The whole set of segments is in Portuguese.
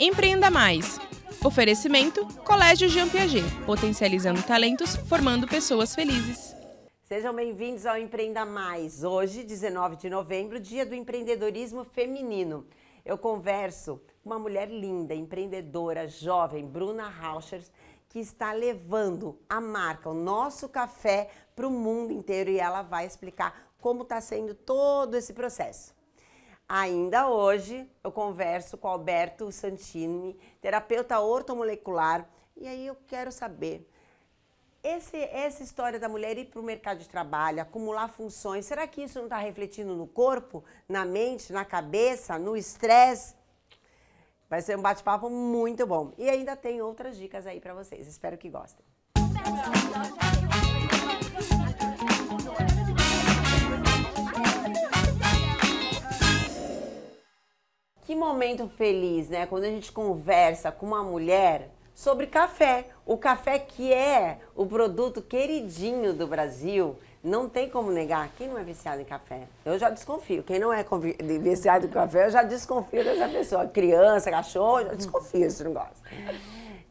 Empreenda Mais. Oferecimento Colégio Jean Piaget, potencializando talentos, formando pessoas felizes. Sejam bem-vindos ao Empreenda Mais. Hoje, 19 de novembro, dia do empreendedorismo feminino. Eu converso com uma mulher linda, empreendedora, jovem, Bruna Rauchers, que está levando a marca, o nosso café, para o mundo inteiro e ela vai explicar como está sendo todo esse processo. Ainda hoje eu converso com Alberto Santini, terapeuta ortomolecular, e aí eu quero saber esse, essa história da mulher ir para o mercado de trabalho, acumular funções, será que isso não está refletindo no corpo, na mente, na cabeça, no estresse? Vai ser um bate-papo muito bom. E ainda tem outras dicas aí para vocês. Espero que gostem. momento feliz, né? Quando a gente conversa com uma mulher sobre café. O café que é o produto queridinho do Brasil. Não tem como negar. Quem não é viciado em café? Eu já desconfio. Quem não é viciado em café, eu já desconfio dessa pessoa. Criança, cachorro, eu já desconfio desse negócio.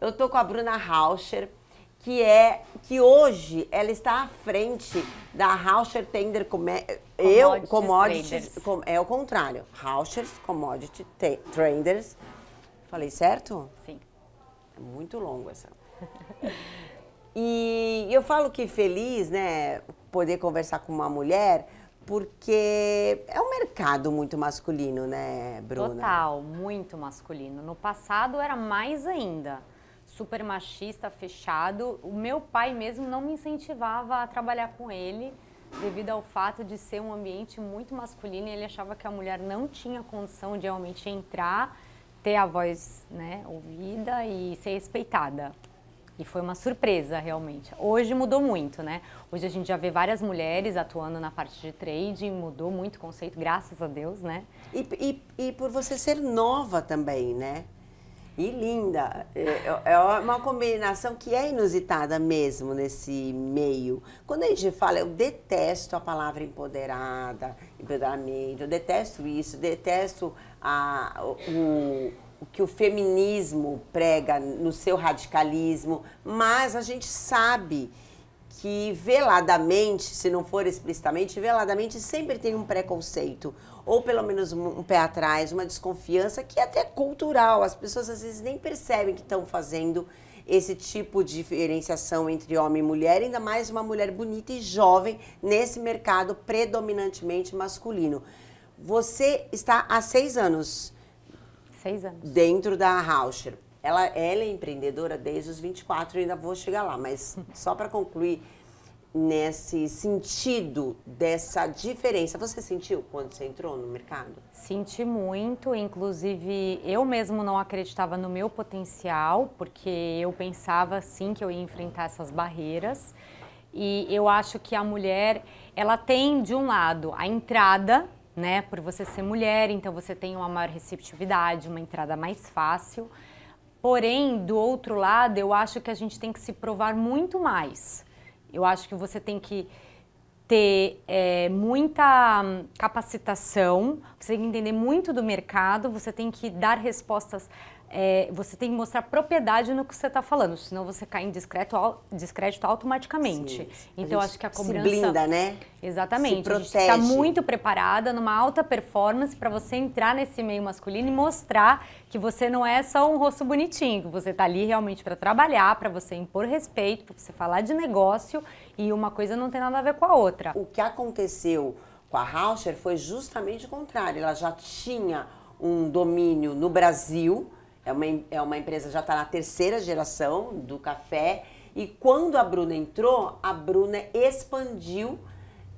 Eu tô com a Bruna Rauscher que é que hoje ela está à frente da Rauscher Tender Come, eh, eu commodities com, é o contrário Rauschers Commodity Traders falei certo sim é muito longo essa e eu falo que feliz né poder conversar com uma mulher porque é um mercado muito masculino né Bruna total muito masculino no passado era mais ainda super machista, fechado. O meu pai mesmo não me incentivava a trabalhar com ele devido ao fato de ser um ambiente muito masculino e ele achava que a mulher não tinha condição de realmente entrar, ter a voz né, ouvida e ser respeitada. E foi uma surpresa, realmente. Hoje mudou muito, né? Hoje a gente já vê várias mulheres atuando na parte de trading, mudou muito o conceito, graças a Deus, né? E, e, e por você ser nova também, né? E linda. É, é, é uma combinação que é inusitada mesmo nesse meio. Quando a gente fala, eu detesto a palavra empoderada, empoderamento, eu detesto isso, detesto a, o, o que o feminismo prega no seu radicalismo, mas a gente sabe que veladamente, se não for explicitamente, veladamente sempre tem um preconceito, ou pelo menos um, um pé atrás, uma desconfiança que é até cultural. As pessoas às vezes nem percebem que estão fazendo esse tipo de diferenciação entre homem e mulher, ainda mais uma mulher bonita e jovem nesse mercado predominantemente masculino. Você está há seis anos. Seis anos. Dentro da Rauscher. Ela, ela é empreendedora desde os 24, ainda vou chegar lá, mas só para concluir nesse sentido dessa diferença. Você sentiu quando você entrou no mercado? Senti muito, inclusive eu mesmo não acreditava no meu potencial, porque eu pensava sim que eu ia enfrentar essas barreiras. E eu acho que a mulher, ela tem de um lado a entrada, né, por você ser mulher, então você tem uma maior receptividade, uma entrada mais fácil. Porém, do outro lado, eu acho que a gente tem que se provar muito mais. Eu acho que você tem que ter é, muita capacitação, você tem que entender muito do mercado, você tem que dar respostas é, você tem que mostrar propriedade no que você está falando, senão você cai em descrédito automaticamente. Sim, sim. Então, acho que a cobrança. Se blinda, né? Exatamente. Se protege. está muito preparada numa alta performance para você entrar nesse meio masculino e mostrar que você não é só um rosto bonitinho, que você está ali realmente para trabalhar, para você impor respeito, para você falar de negócio e uma coisa não tem nada a ver com a outra. O que aconteceu com a Rauscher foi justamente o contrário. Ela já tinha um domínio no Brasil é uma, é uma empresa já está na terceira geração do café. E quando a Bruna entrou, a Bruna expandiu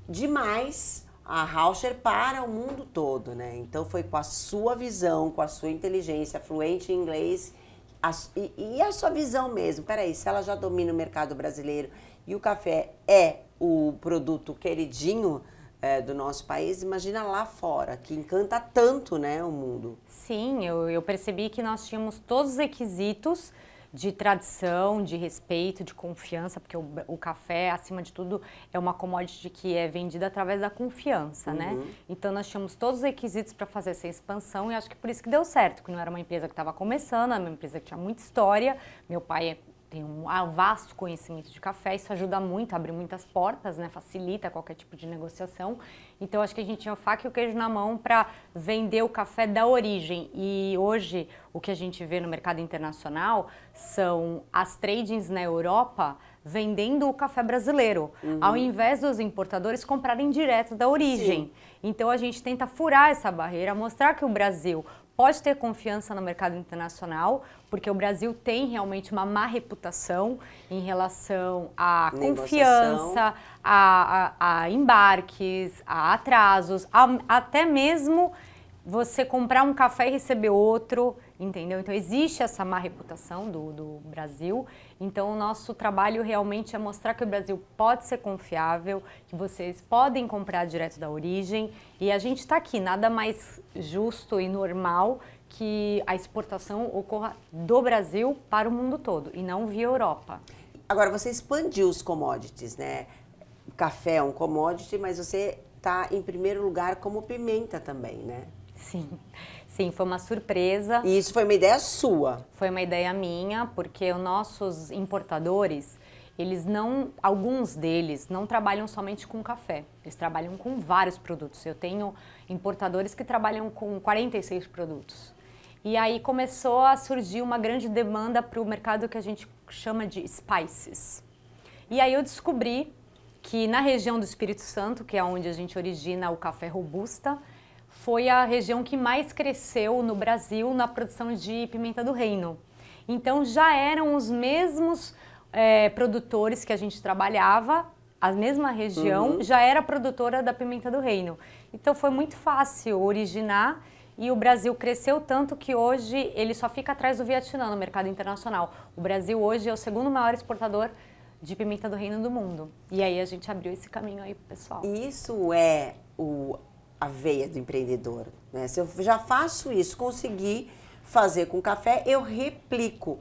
demais a Rauscher para o mundo todo, né? Então foi com a sua visão, com a sua inteligência, fluente em inglês a, e, e, a sua visão mesmo. Peraí, se ela já domina o mercado brasileiro e o café é o produto queridinho é, do nosso país, imagina lá fora, que encanta tanto né, o mundo. Sim, eu, eu percebi que nós tínhamos todos os requisitos de tradição, de respeito, de confiança, porque o, o, café, acima de tudo, é uma commodity que é vendida através da confiança, né? uhum. né? Então nós tínhamos todos os requisitos para fazer essa expansão e acho que por isso que deu certo, que não era uma empresa que estava começando, era uma empresa que tinha muita história. Meu pai é tem ah, um vasto conhecimento de café, isso ajuda muito, abre muitas portas, né? facilita qualquer tipo de negociação. Então, acho que a gente tinha o faca e o queijo na mão para vender o café da origem. E hoje, o que a gente vê no mercado internacional são as tradings na Europa vendendo o café brasileiro, uhum. ao invés dos importadores comprarem direto da origem. Sim. Então, a gente tenta furar essa barreira, mostrar que o Brasil pode ter confiança no mercado internacional, porque o Brasil tem realmente uma má reputação em relação à confiança, a, a, a, embarques, a atrasos, a, até mesmo você comprar um café e receber outro entendeu? Então existe essa má reputação do, do Brasil. Então o nosso trabalho realmente é mostrar que o Brasil pode ser confiável, que vocês podem comprar direto da origem. E a gente está aqui, nada mais justo e normal que a exportação ocorra do Brasil para o mundo todo e não via Europa. Agora, você expandiu os commodities, né? Café é um commodity, mas você está em primeiro lugar como pimenta também, né? Sim. Sim, foi uma surpresa. E isso foi uma ideia sua? Foi uma ideia minha, porque os nossos importadores, eles não, alguns deles não trabalham somente com café. Eles trabalham com vários produtos. Eu tenho importadores que trabalham com 46 produtos. E aí começou a surgir uma grande demanda para o mercado que a gente chama de spices. E aí eu descobri que na região do Espírito Santo, que é onde a gente origina o café robusta, foi a região que mais cresceu no Brasil na produção de pimenta do reino. Então já eram os mesmos é, produtores que a gente trabalhava, a mesma região, uhum. já era produtora da pimenta do reino. Então foi muito fácil originar e o Brasil cresceu tanto que hoje ele só fica atrás do Vietnã no mercado internacional. O Brasil hoje é o segundo maior exportador de pimenta do reino do mundo. E aí a gente abriu esse caminho aí pro pessoal. Isso é o a veia do empreendedor. Né? Se eu já faço isso, consegui fazer com café, eu replico.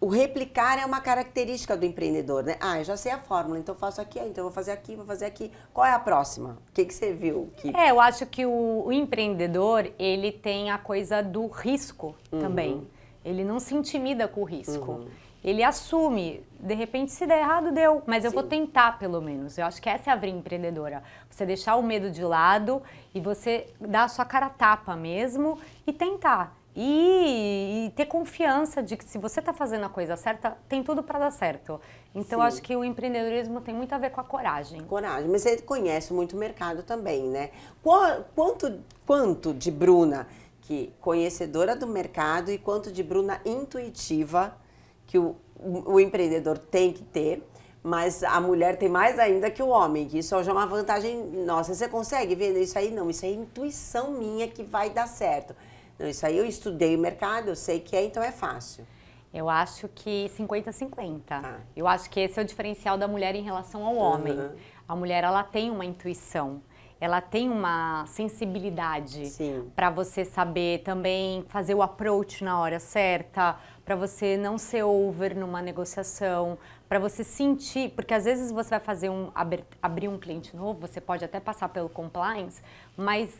O replicar é uma característica do empreendedor, né? Ah, eu já sei a fórmula, então eu faço aqui, ah, então eu vou fazer aqui, vou fazer aqui. Qual é a próxima? O que, que você viu? Que... É, eu acho que o, o, empreendedor, ele tem a coisa do risco uhum. também. Ele não se intimida com o risco. Uhum ele assume. De repente, se der errado, deu. Mas eu Sim. vou tentar, pelo menos. Eu acho que essa é a vir empreendedora. Você deixar o medo de lado e você dar a sua cara tapa mesmo e tentar. E, e ter confiança de que se você está fazendo a coisa certa, tem tudo para dar certo. Então, Sim. acho que o empreendedorismo tem muito a ver com a coragem. Coragem. Mas você conhece muito o mercado também, né? Quanto, quanto de Bruna, que conhecedora do mercado, e quanto de Bruna intuitiva que o, o empreendedor tem que ter, mas a mulher tem mais ainda que o homem, que isso já é uma vantagem nossa. Você consegue vender isso aí? Não, isso é intuição minha que vai dar certo. Não, isso aí eu estudei o mercado, eu sei que é, então é fácil. Eu acho que 50-50. Ah. Eu acho que esse é o diferencial da mulher em relação ao homem. Uhum. A mulher, ela tem uma intuição ela tem uma sensibilidade para você saber também fazer o approach na hora certa, para você não ser over numa negociação, para você sentir, porque às vezes você vai fazer um abrir um cliente novo, você pode até passar pelo compliance, mas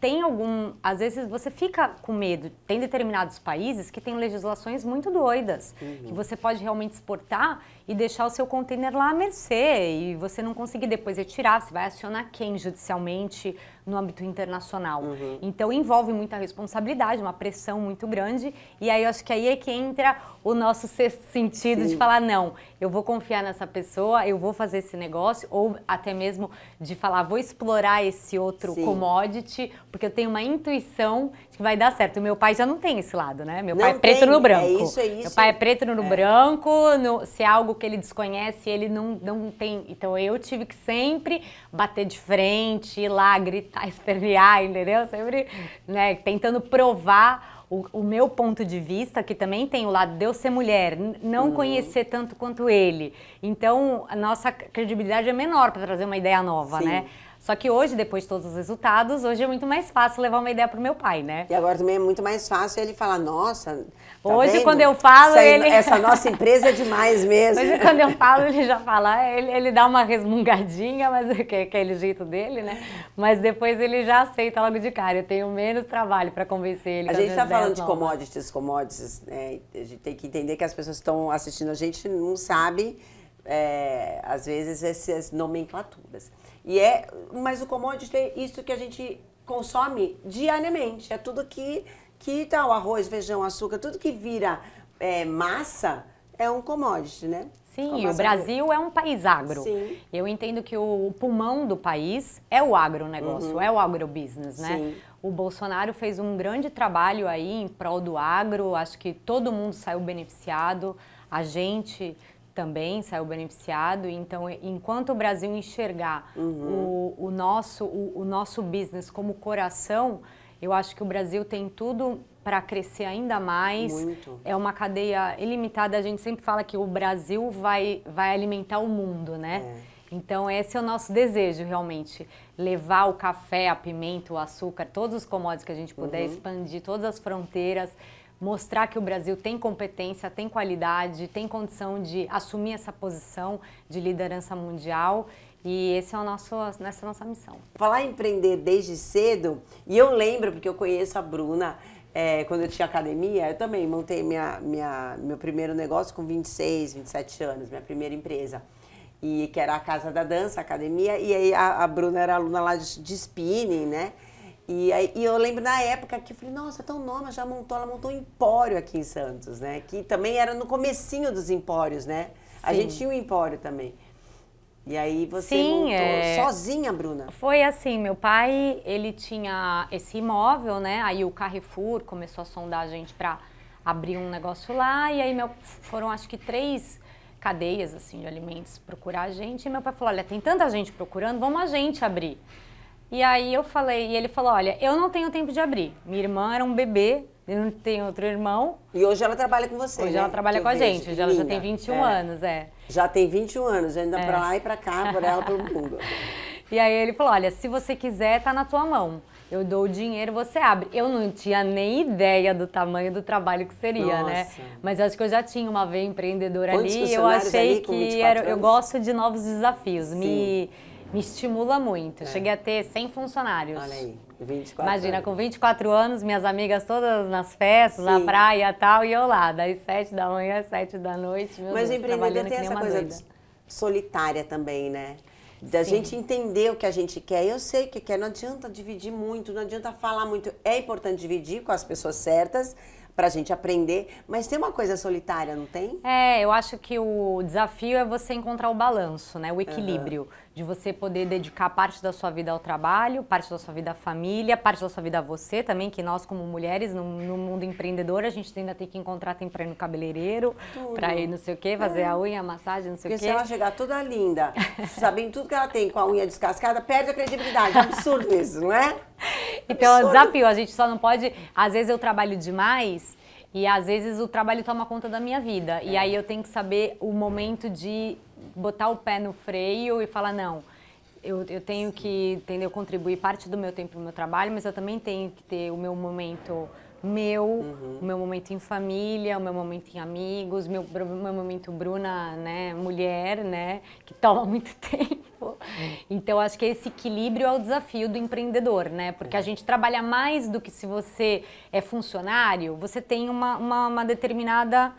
tem algum, às vezes você fica com medo. Tem determinados países que têm legislações muito doidas, uhum. que você pode realmente exportar e deixar o seu container lá à mercê e você não conseguir depois retirar, você vai acionar quem judicialmente, no âmbito internacional. Uhum. Então envolve muita responsabilidade, uma pressão muito grande. E aí eu acho que aí é que entra o nosso sexto sentido Sim. de falar: não, eu vou confiar nessa pessoa, eu vou fazer esse negócio, ou até mesmo de falar, vou explorar esse outro Sim. commodity, porque eu tenho uma intuição de que vai dar certo. Meu pai já não tem esse lado, né? Meu não pai é preto tem. no é branco. É isso, é isso. Meu pai é preto no é. branco, no, se é algo que ele desconhece, ele não, não tem. Então eu tive que sempre bater de frente, ir lá, gritar tentar tá, espernear, entendeu? Sempre né, tentando provar o, o, meu ponto de vista, que também tem o lado de eu ser mulher, não uhum. conhecer tanto quanto ele. Então, a nossa credibilidade é menor para trazer uma ideia nova, Sim. né? Só que hoje, depois de todos os resultados, hoje é muito mais fácil levar uma ideia pro meu pai, né? E agora também é muito mais fácil ele falar, nossa. Tá hoje, vendo? quando eu falo, essa, ele. Essa nossa empresa é demais mesmo. Hoje, quando eu falo, ele já fala, é, ele, ele dá uma resmungadinha, mas é que, é aquele jeito dele, né? Mas depois ele já aceita logo de cara. Eu tenho menos trabalho para convencer ele. A gente tá falando de commodities, commodities, né? A gente tem que entender que as pessoas que estão assistindo a gente não sabe. É, às vezes essas nomenclaturas. E é, mas o commodity é isso que a gente consome diariamente. É tudo que que tá o arroz, feijão, açúcar, tudo que vira é, massa é um commodity, né? Sim, o é Brasil é um país agro. Sim. Eu entendo que o pulmão do país é o agronegócio, uhum. é o agrobusiness, né? Sim. O Bolsonaro fez um grande trabalho aí em prol do agro, acho que todo mundo saiu beneficiado, a gente, também saiu beneficiado. Então, enquanto o Brasil enxergar uhum. o, o, nosso, o, o nosso business como coração, eu acho que o Brasil tem tudo para crescer ainda mais. Muito. É uma cadeia ilimitada. A gente sempre fala que o Brasil vai, vai alimentar o mundo, né? É. Então, esse é o nosso desejo, realmente. Levar o café, a pimenta, o açúcar, todos os commodities que a gente puder, uhum. expandir todas as fronteiras mostrar que o Brasil tem competência, tem qualidade, tem condição de assumir essa posição de liderança mundial. E esse é o nosso, essa é a nossa missão. Falar em empreender desde cedo, e eu lembro, porque eu conheço a Bruna, é, quando eu tinha academia, eu também montei minha, minha, meu primeiro negócio com 26, 27 anos, minha primeira empresa. E que era a Casa da Dança, a academia, e aí a, a Bruna era aluna lá de, de spinning, né? E, aí, e eu lembro na época que eu falei, nossa, é tão nova, já montou, ela montou um empório aqui em Santos, né? Que também era no comecinho dos empórios, né? Sim. A gente tinha um empório também. E aí você Sim, montou é... sozinha, Bruna? Foi assim, meu pai, ele tinha esse imóvel, né? Aí o Carrefour começou a sondar a gente para abrir um negócio lá. E aí meu, foram acho que três cadeias assim de alimentos procurar a gente. E meu pai falou, olha, tem tanta gente procurando, vamos a gente abrir. E aí eu falei, e ele falou: olha, eu não tenho tempo de abrir. Minha irmã era um bebê, eu não tenho outro irmão. E hoje ela trabalha com você. Hoje né? ela trabalha com a gente, hoje ela já tem 21 é. anos, é. Já tem 21 anos, ainda é. pra lá e pra cá, por ela, pelo mundo. e aí ele falou: olha, se você quiser, tá na tua mão. Eu dou o dinheiro, você abre. Eu não tinha nem ideia do tamanho do trabalho que seria, né? Nossa. né? Mas acho que eu já tinha uma vez empreendedora Quantos ali. Eu achei ali, que era, eu gosto de novos desafios. Sim. Me me estimula muito. É. Cheguei a ter 100 funcionários. Olha aí, 24 Imagina, anos. com 24 anos, minhas amigas todas nas festas, Sim. na praia e tal, e eu lá, das 7 da manhã às 7 da noite. Meu Mas o empreendedor tem essa coisa doida. solitária também, né? Da Sim. gente entender o que a gente quer. Eu sei o que quer, não adianta dividir muito, não adianta falar muito. É importante dividir com as pessoas certas, para a gente aprender. Mas tem uma coisa solitária, não tem? É, eu acho que o desafio é você encontrar o balanço, né? O equilíbrio. Uhum. De você poder dedicar parte da sua vida ao trabalho, parte da sua vida à família, parte da sua vida a você também, que nós, como mulheres, no, no mundo empreendedor, a gente ainda tem que encontrar tempo para ir no cabeleireiro, para ir não sei o quê, fazer é. a unha, a massagem, não sei Porque o quê. Porque se ela chegar toda linda, sabendo tudo que ela tem com a unha descascada, perde a credibilidade. É um absurdo isso, não é? Então é um desafio. A gente só não pode. Às vezes eu trabalho demais e às vezes o trabalho toma conta da minha vida. É. E aí eu tenho que saber o momento de botar o pé no freio e falar, não. Eu, eu tenho Sim. que entendeu, contribuir parte do meu tempo para o meu trabalho, mas eu também tenho que ter o meu momento meu, uhum. o meu momento em família, o meu momento em amigos, meu, meu momento Bruna, né, mulher, né, que toma muito tempo. Uhum. Então acho que esse equilíbrio é o desafio do empreendedor, né, porque a uhum. gente trabalha mais do que se você é funcionário, você tem uma, uma, uma determinada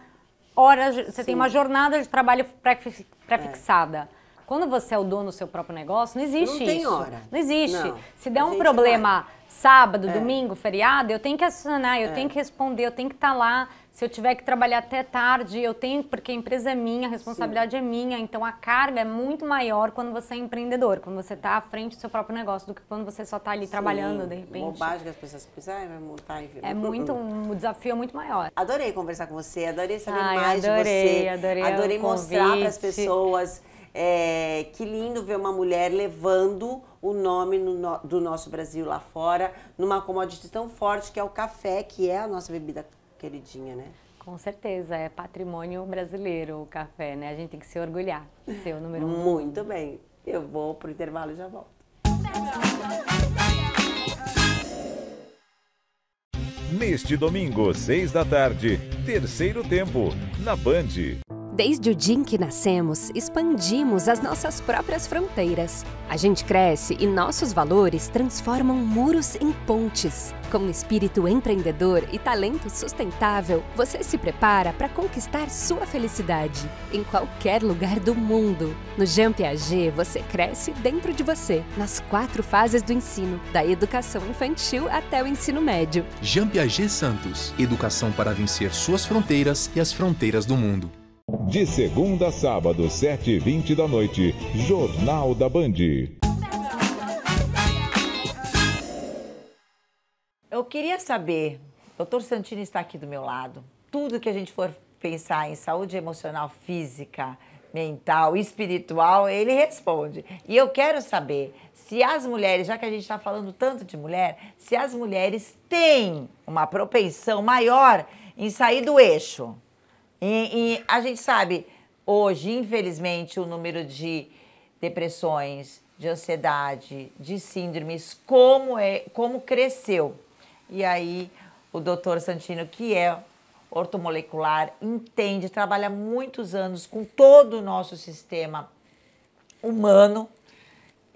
hora, você Sim. tem uma jornada de trabalho pré-fixada. Pré quando você é o dono do seu próprio negócio, não existe isso. Não tem hora. Não existe. Não. Se der um problema vai. sábado, é. domingo, feriado, eu tenho que acionar, eu é. tenho que responder, eu tenho que estar tá lá. Se eu tiver que trabalhar até tarde, eu tenho, porque a empresa é minha, a responsabilidade Sim. é minha. Então a carga é muito maior quando você é empreendedor, quando você está à frente do seu próprio negócio, do que quando você só está ali Sim. trabalhando de repente. Bobagem que as pessoas precisam montar e ver. É muito, um desafio muito maior. Adorei conversar com você, adorei saber Ai, mais adorei, de você. Adorei, adorei mostrar para as pessoas é, que lindo ver uma mulher levando o nome no, do nosso Brasil lá fora, numa commodity tão forte que é o café, que é a nossa bebida queridinha, né? Com certeza, é patrimônio brasileiro o café, né? A gente tem que se orgulhar de ser o número um. Muito bem. Eu vou pro intervalo e já volto. Neste domingo, seis da tarde, terceiro tempo, na Band. Desde o dia em que nascemos, expandimos as nossas próprias fronteiras. A gente cresce e nossos valores transformam muros em pontes. Com espírito empreendedor e talento sustentável, você se prepara para conquistar sua felicidade em qualquer lugar do mundo. No Jean Piaget, você cresce dentro de você, nas quatro fases do ensino, da educação infantil até o ensino médio. Jean Piaget Santos, educação para vencer suas fronteiras e as fronteiras do mundo. De segunda a sábado, 7 h 20 da noite, Jornal da Band. Eu queria saber, doutor Santini está aqui do meu lado. Tudo que a gente for pensar em saúde emocional, física, mental, espiritual, ele responde. E eu quero saber se as mulheres, já que a gente está falando tanto de mulher, se as mulheres têm uma propensão maior em sair do eixo. E, e, a gente sabe, hoje, infelizmente, o número de depressões, de ansiedade, de síndromes, como, é, como cresceu. E aí, o doutor Santino, que é ortomolecular, entende, trabalha muitos anos com todo o nosso sistema humano,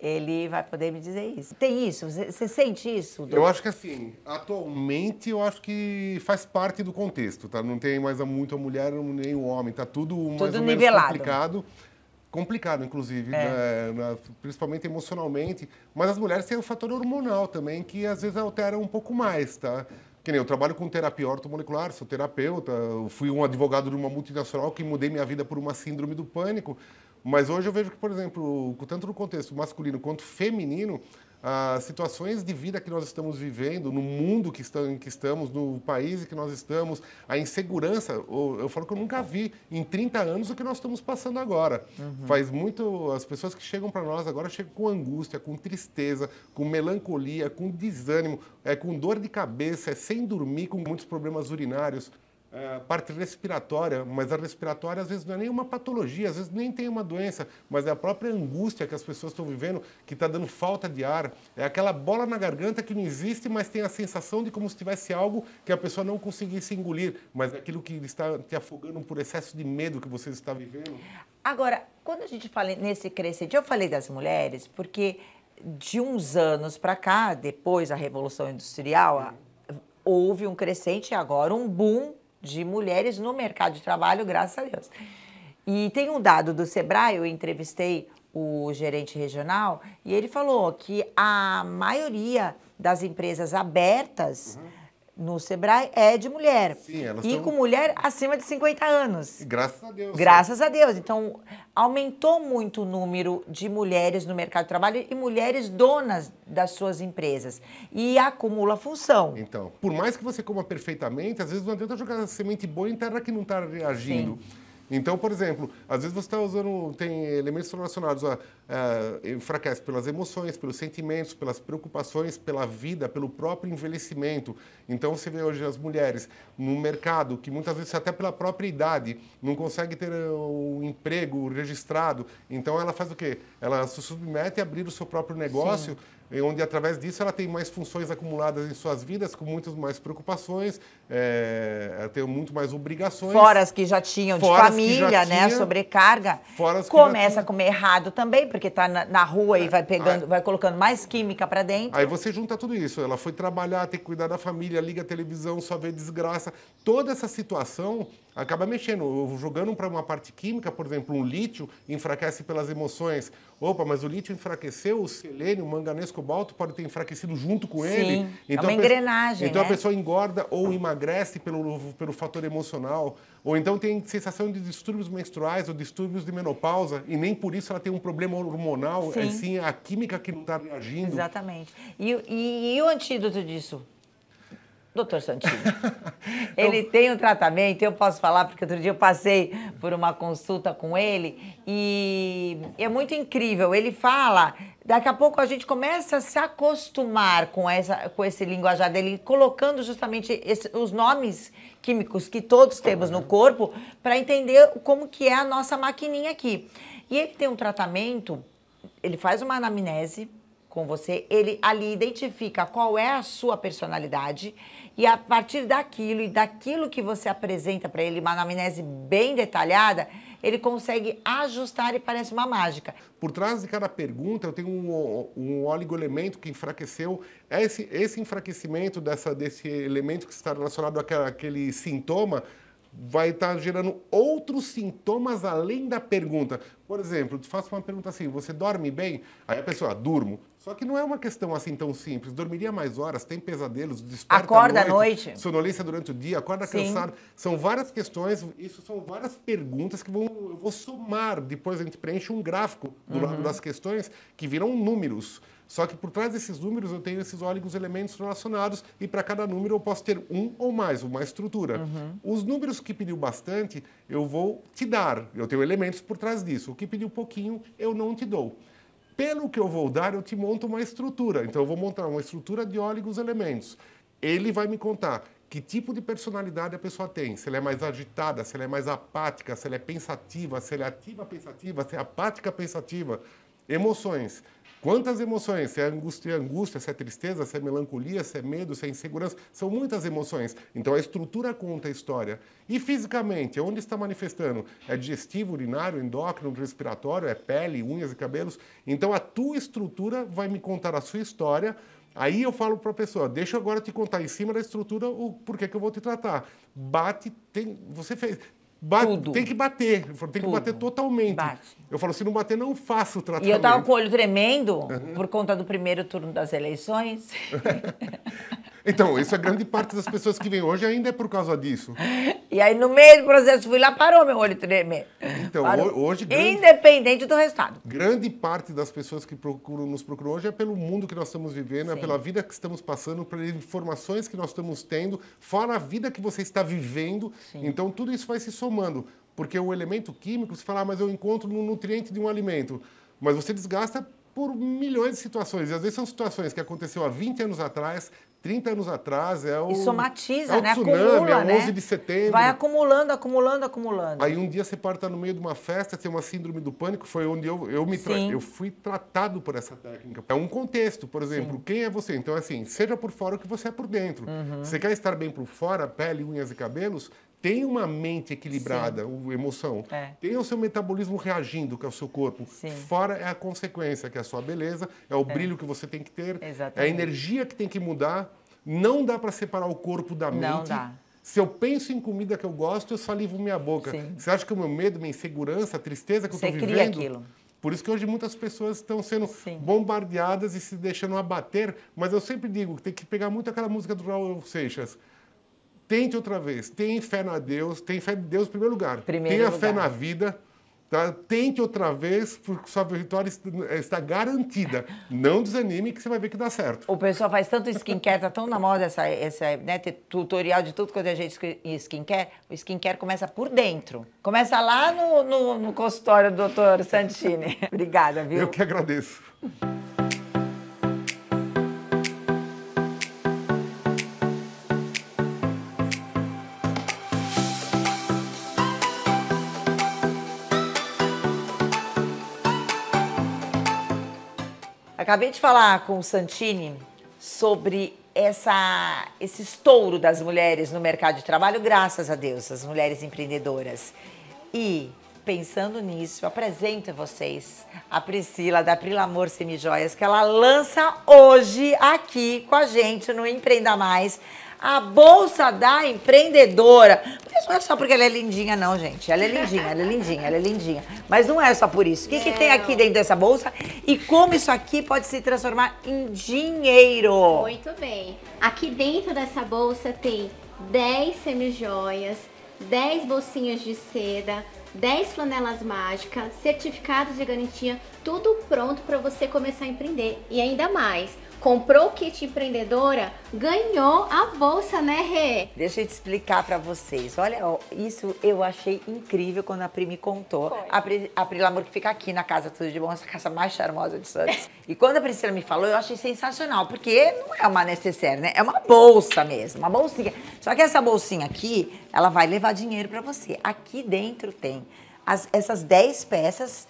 ele vai poder me dizer isso. Tem isso? Você sente isso? Eu acho que assim, atualmente eu acho que faz parte do contexto, tá? Não tem mais muito a mulher nem o homem, tá tudo, tudo mais ou nivelado. menos complicado. Complicado, inclusive, é. né? principalmente emocionalmente. Mas as mulheres têm o um fator hormonal também, que às vezes altera um pouco mais, tá? Que nem eu trabalho com terapia ortomolecular, sou terapeuta, fui um advogado de uma multinacional que mudei minha vida por uma síndrome do pânico. Mas hoje eu vejo que, por exemplo, tanto no contexto masculino quanto feminino, as situações de vida que nós estamos vivendo, no mundo que, estamos, no país que nós estamos, a insegurança, eu falo que eu nunca vi em 30 anos o que nós estamos passando agora. Uhum. Faz muito. As pessoas que chegam para nós agora chegam com angústia, com tristeza, com melancolia, com desânimo, é, com dor de cabeça, é sem dormir, com muitos problemas urinários a é, parte respiratória, mas a respiratória às vezes não é nenhuma patologia, às vezes nem tem uma doença, mas é a própria angústia que as pessoas estão vivendo, que está dando falta de ar, é aquela bola na garganta que não existe, mas tem a sensação de como se tivesse algo que a pessoa não conseguisse engolir, mas é aquilo que está te afogando por excesso de medo que você está vivendo. Agora, quando a gente fala nesse crescente, eu falei das mulheres, porque de uns anos para cá, depois da Revolução Industrial, houve um crescente e agora um boom de mulheres no mercado de trabalho, graças a Deus. E tem um dado do Sebrae, eu entrevistei o gerente regional e ele falou que a maioria das empresas abertas. Uhum no Sebrae é de mulher. Sim, elas e com mulher acima de 50 anos. Graças a Deus. Graças sim. Né? a Deus. Então, aumentou muito o número de mulheres no mercado de trabalho e mulheres donas das suas empresas. E acumula função. Então, por mais que você coma perfeitamente, às vezes não adianta jogar semente boa em terra que não está reagindo. Sim. Então, por exemplo, às vezes você está usando, tem elementos relacionados a, a enfraquece pelas emoções, pelos sentimentos, pelas preocupações, pela vida, pelo próprio envelhecimento. Então, você vê hoje as mulheres no mercado que muitas vezes até pela própria idade não consegue ter eh, o um emprego registrado. Então, ela faz o quê? Ela se submete a abrir o seu próprio negócio. Sim onde através disso ela tem mais funções acumuladas em suas vidas, com muitas mais preocupações, é, ela tem muito mais obrigações. Fora as que já tinham de família, tinha, né? sobrecarga. Fora as que Começa a comer errado também, porque está na, na, rua é, e vai pegando, aí, vai colocando mais química para dentro. Aí você junta tudo isso. Ela foi trabalhar, tem que cuidar da família, liga a televisão, só vê desgraça. Toda essa situação acaba mexendo, jogando para uma parte química, por exemplo, um lítio enfraquece pelas emoções Opa, mas o lítio enfraqueceu, o selênio, o manganês, cobalto pode ter enfraquecido junto com Sim, ele. É então é uma engrenagem. Então né? a pessoa engorda ou emagrece pelo, pelo fator emocional, ou então tem sensação de distúrbios menstruais ou distúrbios de menopausa, e nem por isso ela tem um problema hormonal, é sim. é sim a química que não está reagindo. Exatamente. E, e, e o antídoto disso? Doutor Santini, ele tem um tratamento, eu posso falar, porque outro dia eu passei por uma consulta com ele e é muito incrível. Ele fala, daqui a pouco a gente começa a se acostumar com, essa, com esse linguajar dele, colocando justamente esse, os nomes químicos que todos temos no corpo para entender como que é a nossa maquininha aqui. E ele tem um tratamento, ele faz uma anamnese com você, ele ali identifica qual é a sua personalidade e a partir daquilo e daquilo que você apresenta para ele, uma anamnese bem detalhada, ele consegue ajustar e parece uma mágica. Por trás de cada pergunta, eu tenho um, um oligoelemento que enfraqueceu. É esse, esse enfraquecimento dessa, desse elemento que está relacionado àquela, àquele sintoma vai estar tá gerando outros sintomas além da pergunta. Por exemplo, eu te faço uma pergunta assim: você dorme bem? Aí a pessoa, ah, durmo. Só que não é uma questão assim tão simples. Dormiria mais horas, tem pesadelos, desperta acorda à noite, noite, sonolência durante o dia, acorda Sim. cansado. São várias questões, isso são várias perguntas que vão, eu vou somar. Depois a gente preenche um gráfico do uhum. lado das questões que viram números. Só que por trás desses números eu tenho esses óleos elementos relacionados e para cada número eu posso ter um ou mais, uma estrutura. Uhum. Os números que pediu bastante eu vou te dar, eu tenho elementos por trás disso. O que pediu pouquinho eu não te dou. Pelo que eu vou dar, eu te monto uma estrutura. Então, eu vou montar uma estrutura de óligos elementos. Ele vai me contar que tipo de personalidade a pessoa tem. Se ela é mais agitada, se ela é mais apática, se ela é pensativa, se ela é ativa pensativa, se é apática pensativa, Emoções. Quantas emoções? Se é angústia, é angústia, se é tristeza, se é melancolia, se é medo, se é insegurança. São muitas emoções. Então a estrutura conta a história. E fisicamente, onde está manifestando? É digestivo, urinário, endócrino, respiratório, é pele, unhas e cabelos. Então a tua estrutura vai me contar a sua história. Aí eu falo para a pessoa, deixa eu agora te contar em cima da estrutura o porquê que eu vou te tratar. Bate, tem, você fez, tem que bater. falo, tem Tudo. que bater totalmente. Bate. Eu falo, se não bater, não faço o tratamento. E eu tava com o olho tremendo por conta do primeiro turno das eleições. Então, isso é grande parte das pessoas que vêm hoje ainda é por causa disso. E aí, no meio do processo, fui lá, parou meu olho tremer. Então, parou. hoje. Grande, Independente do resultado. Grande parte das pessoas que procuram, nos procuram hoje é pelo mundo que nós estamos vivendo, é Sim. é pela vida que estamos passando, pelas informações que nós estamos tendo, fora a vida que você está vivendo. Sim. Então, tudo isso vai se somando. Porque o elemento químico, se falar, ah, mas eu encontro no nutriente de um alimento. Mas você desgasta por milhões de situações. E às vezes são situações que aconteceu há 20 anos atrás, 30 anos atrás é o. E somatiza, é o né? Tsunami, Acumula, é o 11 né? de setembro. Vai acumulando, acumulando, acumulando. Aí um dia você parta no meio de uma festa, tem uma síndrome do pânico, foi onde eu, eu me tra... eu fui tratado por essa técnica. É um contexto, por exemplo, Sim. quem é você? Então, assim, seja por fora o que você é por dentro. Uhum. Você quer estar bem por fora, pele, unhas e cabelos? tem uma mente equilibrada, Sim. emoção. É. o seu metabolismo reagindo, que é o seu corpo. Sim. Fora é a consequência, que é a sua beleza, é o é. brilho que você tem que ter, Exatamente. é a energia que tem que mudar. Não dá para separar o corpo da mente. Não dá. Se eu penso em comida que eu gosto, eu salivo minha boca. Sim. Você acha que o meu medo, minha insegurança, a tristeza que eu estou vivendo... aquilo. Por isso que hoje muitas pessoas estão sendo Sim. bombardeadas e se deixando abater. Mas eu sempre digo que tem que pegar muito aquela música do Raul Seixas. Tente outra vez. Tem fé na Deus, tem fé em Deus em primeiro lugar. Primeiro Tenha lugar. fé na vida. Tá? Tente outra vez, porque sua vitória está garantida. Não desanime, que você vai ver que dá certo. O pessoal faz tanto skincare, tá tão na moda essa, essa né, tutorial de tudo quando a é gente skincare. O skincare começa por dentro. Começa lá no, no, no consultório do Dr. Santini. Obrigada, viu? Eu que agradeço. Acabei de falar com o Santini sobre essa, esse estouro das mulheres no mercado de trabalho, graças a Deus, as mulheres empreendedoras. E pensando nisso, apresento a vocês a Priscila da Amor Semijoias, que ela lança hoje aqui com a gente no Empreenda Mais a bolsa da empreendedora. Mas não é só porque ela é lindinha, não, gente. Ela é lindinha, ela é lindinha, ela é lindinha. Mas não é só por isso. O que, que tem aqui dentro dessa bolsa e como isso aqui pode se transformar em dinheiro? Muito bem. Aqui dentro dessa bolsa tem 10 semijoias, 10 bolsinhas de seda, 10 flanelas mágicas, certificados de garantia, tudo pronto para você começar a empreender. E ainda mais, comprou o kit empreendedora, ganhou a bolsa, né, Rê? Deixa eu te explicar para vocês. Olha, ó, isso eu achei incrível quando a Pri me contou. A Pri, a Pri Lamour, que fica aqui na Casa Tudo de Bom, essa casa mais charmosa de Santos. e quando a Priscila me falou, eu achei sensacional, porque não é uma necessaire, né? É uma bolsa mesmo, uma bolsinha. Só que essa bolsinha aqui, ela vai levar dinheiro para você. Aqui dentro tem as, essas 10 peças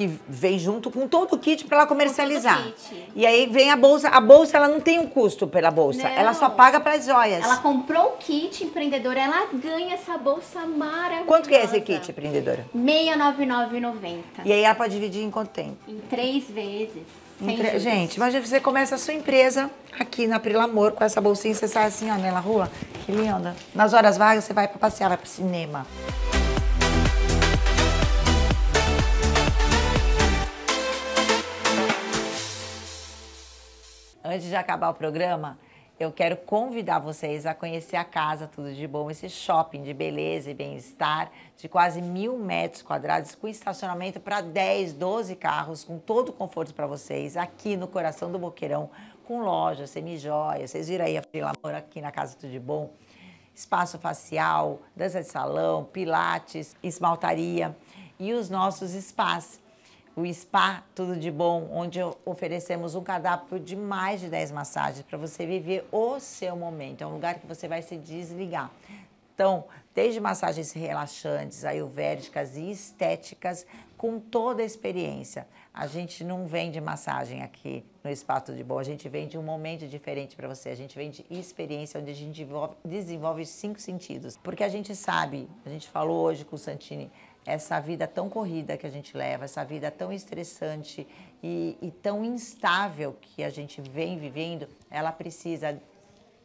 que vem junto com todo o kit para ela comercializar. E aí vem a bolsa. A bolsa ela não tem um custo pela bolsa, não. ela só paga para as joias. Ela comprou o kit empreendedora, ela ganha essa bolsa maravilhosa. Quanto que é esse kit empreendedora? 699,90. E aí ela pode dividir em quanto tempo? Em três vezes. Gente, imagina você começa a sua empresa aqui na Prilamor com essa bolsinha, você sai assim, ó, na rua, que linda. Nas horas vagas você vai para passear, vai para cinema. Antes de acabar o programa, eu quero convidar vocês a conhecer a Casa Tudo de Bom, esse shopping de beleza e bem-estar de quase mil metros quadrados, com estacionamento para 10, 12 carros, com todo o conforto para vocês, aqui no coração do Boqueirão, com loja, joias Vocês viram aí a Fila Amor aqui na Casa Tudo de Bom. Espaço facial, dança de salão, pilates, esmaltaria e os nossos espaços o Spa Tudo de Bom, onde oferecemos um cardápio de mais de 10 massagens para você viver o seu momento. É um lugar que você vai se desligar. Então, desde massagens relaxantes, ayurvédicas e estéticas, com toda a experiência. A gente não vende massagem aqui no Spa Tudo de Bom, a gente vende um momento diferente para você, a gente vende experiência, onde a gente desenvolve, desenvolve os cinco sentidos. Porque a gente sabe, a gente falou hoje com o Santini, essa vida tão corrida que a gente leva, essa vida tão estressante e, e tão instável que a gente vem vivendo, ela precisa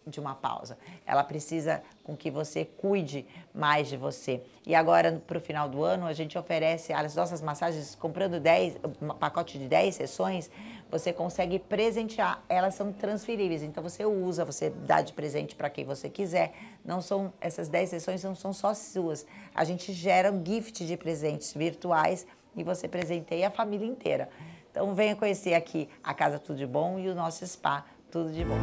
de uma pausa. Ela precisa com que você cuide mais de você. E agora, para o final do ano, a gente oferece as nossas massagens, comprando 10, um pacote de 10 sessões, você consegue presentear. Elas são transferíveis, então você usa, você dá de presente para quem você quiser. Não são essas 10 sessões não são só suas. A gente gera um gift de presentes virtuais e você presenteia a família inteira. Então venha conhecer aqui a Casa Tudo de Bom e o nosso spa Tudo de Bom.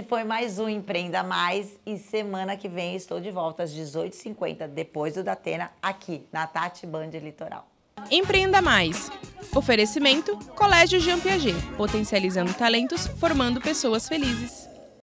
Esse foi mais um Empreenda Mais e semana que vem estou de volta às 18h50, depois do Datena, aqui na Tati Band Litoral. Empreenda Mais. Oferecimento Colégio Jean Piaget, potencializando talentos, formando pessoas felizes.